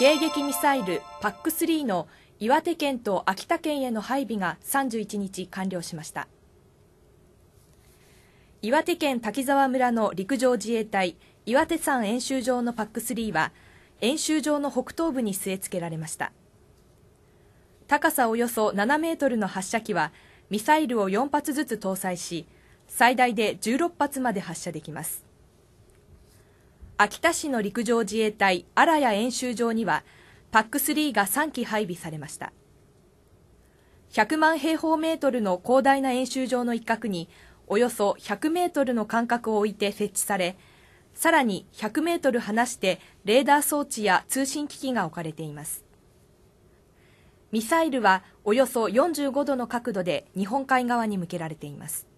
迎撃ミサイル PAC3 の岩手県と秋田県への配備が31日完了しました岩手県滝沢村の陸上自衛隊岩手山演習場の PAC3 は演習場の北東部に据え付けられました高さおよそ7メートルの発射機はミサイルを4発ずつ搭載し最大で16発まで発射できます秋田市の陸上自衛隊荒谷演習場には PAC3 が3機配備されました100万平方メートルの広大な演習場の一角におよそ100メートルの間隔を置いて設置されさらに100メートル離してレーダー装置や通信機器が置かれていますミサイルはおよそ45度の角度で日本海側に向けられています